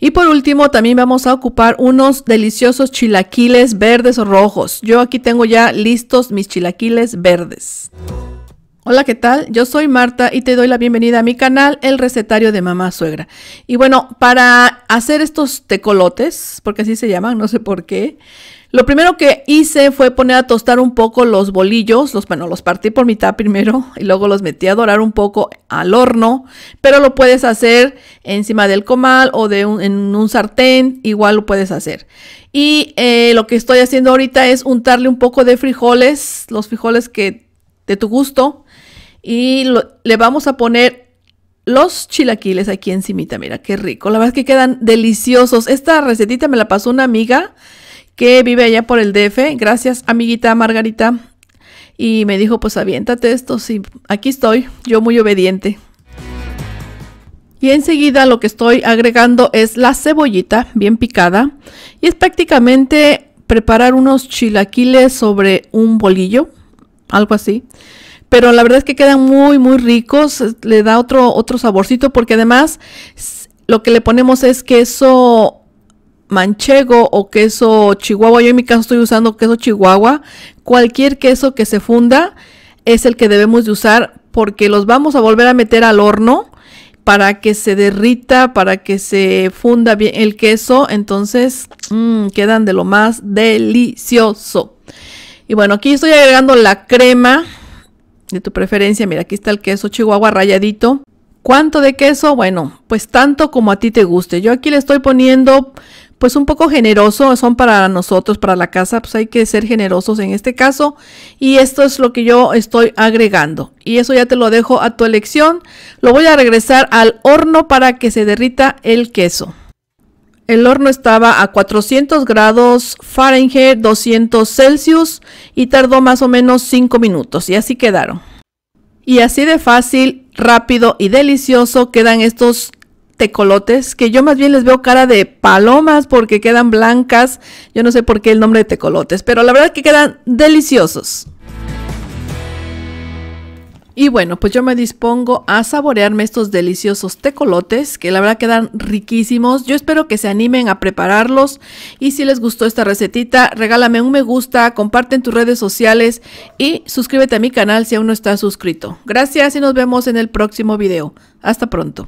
Y por último, también vamos a ocupar unos deliciosos chilaquiles verdes o rojos. Yo aquí tengo ya listos mis chilaquiles verdes. Hola, ¿qué tal? Yo soy Marta y te doy la bienvenida a mi canal El Recetario de Mamá Suegra. Y bueno, para hacer estos tecolotes, porque así se llaman, no sé por qué, lo primero que hice fue poner a tostar un poco los bolillos, los, bueno, los partí por mitad primero y luego los metí a dorar un poco al horno, pero lo puedes hacer encima del comal o de un, en un sartén, igual lo puedes hacer. Y eh, lo que estoy haciendo ahorita es untarle un poco de frijoles, los frijoles que de tu gusto, y le vamos a poner los chilaquiles aquí encimita. Mira, qué rico. La verdad es que quedan deliciosos. Esta recetita me la pasó una amiga que vive allá por el DF. Gracias, amiguita Margarita. Y me dijo, pues aviéntate esto. Sí, aquí estoy, yo muy obediente. Y enseguida lo que estoy agregando es la cebollita bien picada. Y es prácticamente preparar unos chilaquiles sobre un bolillo, algo así pero la verdad es que quedan muy, muy ricos, le da otro, otro saborcito, porque además lo que le ponemos es queso manchego o queso chihuahua, yo en mi caso estoy usando queso chihuahua, cualquier queso que se funda es el que debemos de usar porque los vamos a volver a meter al horno para que se derrita, para que se funda bien el queso, entonces mm, quedan de lo más delicioso. Y bueno, aquí estoy agregando la crema de tu preferencia. Mira, aquí está el queso chihuahua rayadito. ¿Cuánto de queso? Bueno, pues tanto como a ti te guste. Yo aquí le estoy poniendo pues un poco generoso, son para nosotros, para la casa, pues hay que ser generosos en este caso. Y esto es lo que yo estoy agregando. Y eso ya te lo dejo a tu elección. Lo voy a regresar al horno para que se derrita el queso. El horno estaba a 400 grados Fahrenheit, 200 Celsius y tardó más o menos 5 minutos y así quedaron. Y así de fácil, rápido y delicioso quedan estos tecolotes que yo más bien les veo cara de palomas porque quedan blancas. Yo no sé por qué el nombre de tecolotes, pero la verdad es que quedan deliciosos. Y bueno, pues yo me dispongo a saborearme estos deliciosos tecolotes que la verdad quedan riquísimos. Yo espero que se animen a prepararlos y si les gustó esta recetita, regálame un me gusta, comparte en tus redes sociales y suscríbete a mi canal si aún no estás suscrito. Gracias y nos vemos en el próximo video. Hasta pronto.